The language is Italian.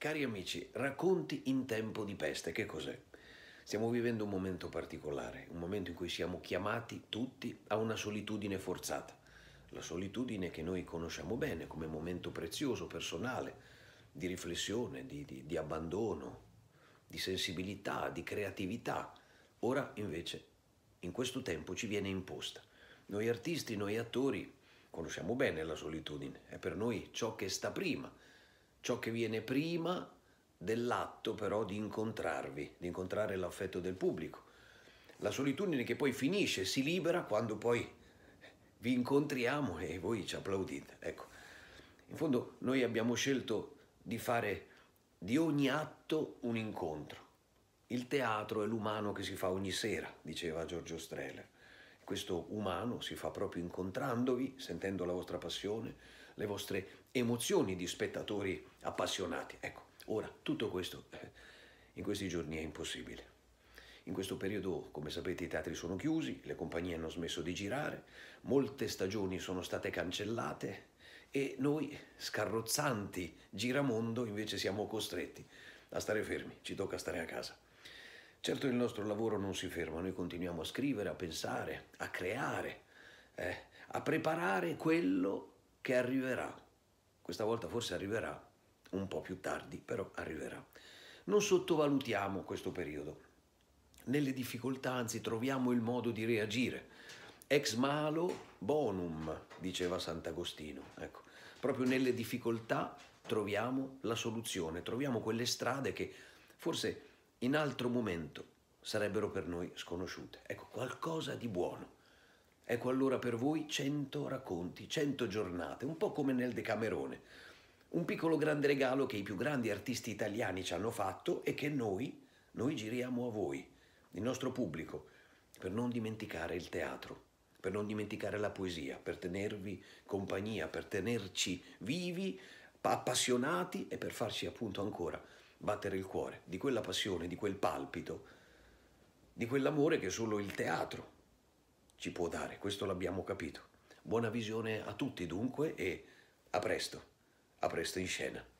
Cari amici, racconti in tempo di peste, che cos'è? Stiamo vivendo un momento particolare, un momento in cui siamo chiamati tutti a una solitudine forzata, la solitudine che noi conosciamo bene come momento prezioso, personale, di riflessione, di, di, di abbandono, di sensibilità, di creatività. Ora invece, in questo tempo ci viene imposta. Noi artisti, noi attori, conosciamo bene la solitudine, è per noi ciò che sta prima ciò che viene prima dell'atto però di incontrarvi, di incontrare l'affetto del pubblico. La solitudine che poi finisce, si libera quando poi vi incontriamo e voi ci applaudite. Ecco, in fondo noi abbiamo scelto di fare di ogni atto un incontro. Il teatro è l'umano che si fa ogni sera, diceva Giorgio Strehler. Questo umano si fa proprio incontrandovi, sentendo la vostra passione, le vostre emozioni di spettatori appassionati. Ecco, ora tutto questo eh, in questi giorni è impossibile. In questo periodo, come sapete, i teatri sono chiusi, le compagnie hanno smesso di girare, molte stagioni sono state cancellate e noi, scarrozzanti giramondo, invece siamo costretti a stare fermi, ci tocca stare a casa. Certo il nostro lavoro non si ferma, noi continuiamo a scrivere, a pensare, a creare, eh, a preparare quello che arriverà. Questa volta forse arriverà un po' più tardi, però arriverà. Non sottovalutiamo questo periodo. Nelle difficoltà anzi troviamo il modo di reagire. Ex malo bonum, diceva Sant'Agostino. Ecco, proprio nelle difficoltà troviamo la soluzione, troviamo quelle strade che forse in altro momento sarebbero per noi sconosciute. Ecco, qualcosa di buono. Ecco allora per voi 100 racconti, 100 giornate, un po' come nel Decamerone. Un piccolo grande regalo che i più grandi artisti italiani ci hanno fatto e che noi, noi giriamo a voi, il nostro pubblico, per non dimenticare il teatro, per non dimenticare la poesia, per tenervi compagnia, per tenerci vivi, appassionati e per farci appunto ancora battere il cuore, di quella passione, di quel palpito, di quell'amore che solo il teatro ci può dare, questo l'abbiamo capito. Buona visione a tutti dunque e a presto, a presto in scena.